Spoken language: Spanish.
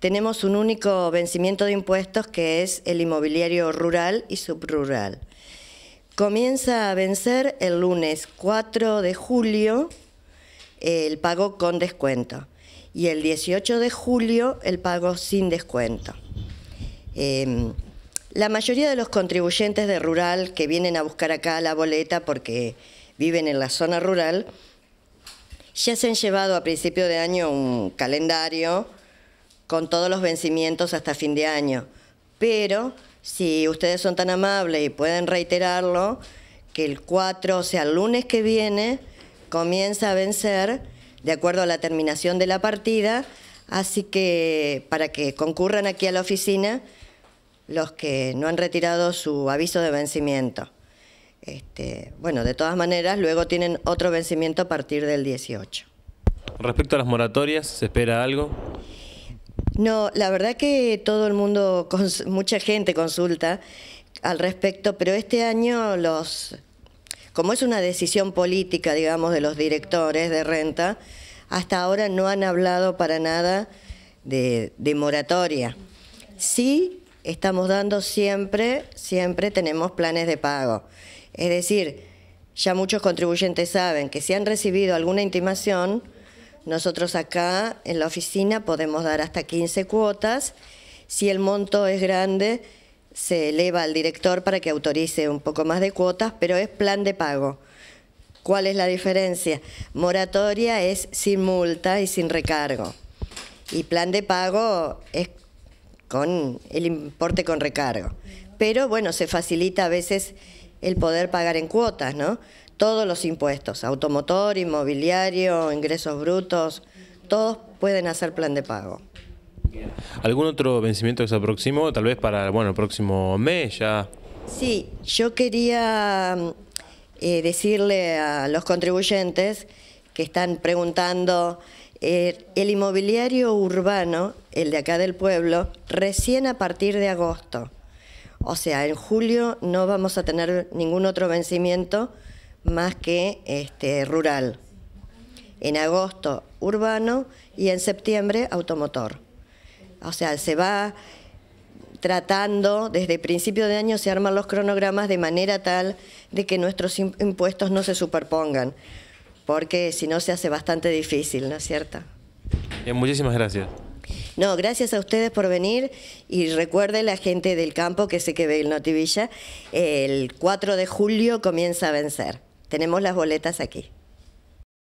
tenemos un único vencimiento de impuestos que es el inmobiliario rural y subrural. Comienza a vencer el lunes 4 de julio el pago con descuento y el 18 de julio el pago sin descuento. Em, la mayoría de los contribuyentes de rural que vienen a buscar acá la boleta porque viven en la zona rural, ya se han llevado a principio de año un calendario con todos los vencimientos hasta fin de año. Pero si ustedes son tan amables y pueden reiterarlo, que el 4, o sea, el lunes que viene, comienza a vencer de acuerdo a la terminación de la partida. Así que para que concurran aquí a la oficina los que no han retirado su aviso de vencimiento. Este, bueno, de todas maneras, luego tienen otro vencimiento a partir del 18. Respecto a las moratorias, ¿se espera algo? No, la verdad que todo el mundo, mucha gente consulta al respecto, pero este año los, como es una decisión política, digamos, de los directores de renta, hasta ahora no han hablado para nada de, de moratoria. Sí estamos dando siempre, siempre tenemos planes de pago. Es decir, ya muchos contribuyentes saben que si han recibido alguna intimación, nosotros acá en la oficina podemos dar hasta 15 cuotas. Si el monto es grande, se eleva al director para que autorice un poco más de cuotas, pero es plan de pago. ¿Cuál es la diferencia? Moratoria es sin multa y sin recargo. Y plan de pago es con el importe con recargo. Pero bueno, se facilita a veces el poder pagar en cuotas, ¿no? Todos los impuestos, automotor, inmobiliario, ingresos brutos, todos pueden hacer plan de pago. ¿Algún otro vencimiento que se aproximó? Tal vez para bueno, el próximo mes ya. Sí, yo quería mm, eh, decirle a los contribuyentes que están preguntando, eh, el inmobiliario urbano, el de acá del pueblo, recién a partir de agosto o sea, en julio no vamos a tener ningún otro vencimiento más que este, rural. En agosto urbano y en septiembre automotor. O sea, se va tratando, desde principio de año se arman los cronogramas de manera tal de que nuestros impuestos no se superpongan, porque si no se hace bastante difícil, ¿no es cierto? muchísimas gracias. No, gracias a ustedes por venir y recuerde la gente del campo que sé que ve el Notivilla, el 4 de julio comienza a vencer. Tenemos las boletas aquí.